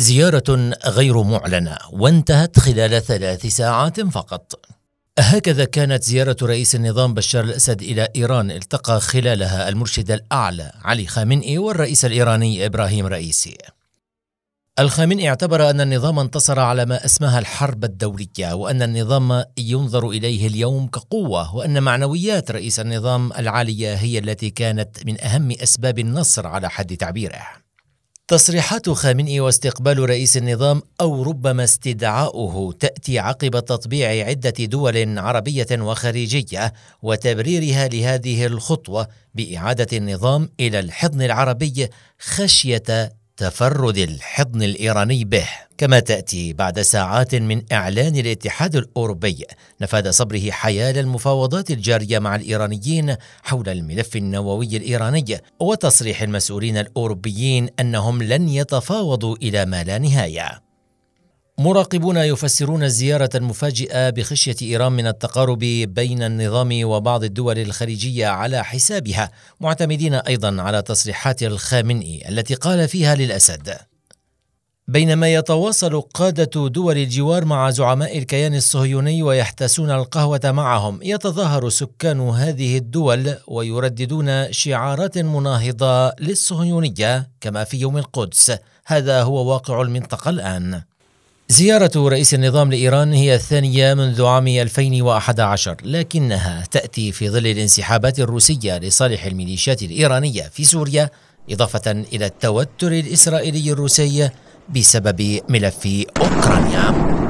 زيارة غير معلنة وانتهت خلال ثلاث ساعات فقط. هكذا كانت زيارة رئيس النظام بشار الأسد إلى إيران التقى خلالها المرشد الأعلى علي خامنئي والرئيس الإيراني إبراهيم رئيسي. الخامنئي اعتبر أن النظام انتصر على ما أسماها الحرب الدولية وأن النظام ينظر إليه اليوم كقوة وأن معنويات رئيس النظام العالية هي التي كانت من أهم أسباب النصر على حد تعبيره. تصريحات خامنئي واستقبال رئيس النظام او ربما استدعاؤه تاتي عقب تطبيع عده دول عربيه وخليجيه وتبريرها لهذه الخطوه باعاده النظام الى الحضن العربي خشيه تفرد الحضن الايراني به كما تاتي بعد ساعات من اعلان الاتحاد الاوروبي نفاذ صبره حيال المفاوضات الجاريه مع الايرانيين حول الملف النووي الايراني وتصريح المسؤولين الاوروبيين انهم لن يتفاوضوا الى ما لا نهايه مراقبون يفسرون الزيارة المفاجئة بخشية إيران من التقارب بين النظام وبعض الدول الخليجية على حسابها، معتمدين أيضا على تصريحات الخامنئي التي قال فيها للأسد: بينما يتواصل قادة دول الجوار مع زعماء الكيان الصهيوني ويحتسون القهوة معهم، يتظاهر سكان هذه الدول ويرددون شعارات مناهضة للصهيونية كما في يوم القدس، هذا هو واقع المنطقة الآن. زيارة رئيس النظام لإيران هي الثانية منذ عام 2011 لكنها تأتي في ظل الانسحابات الروسية لصالح الميليشيات الإيرانية في سوريا إضافة إلى التوتر الإسرائيلي الروسي بسبب ملف أوكرانيا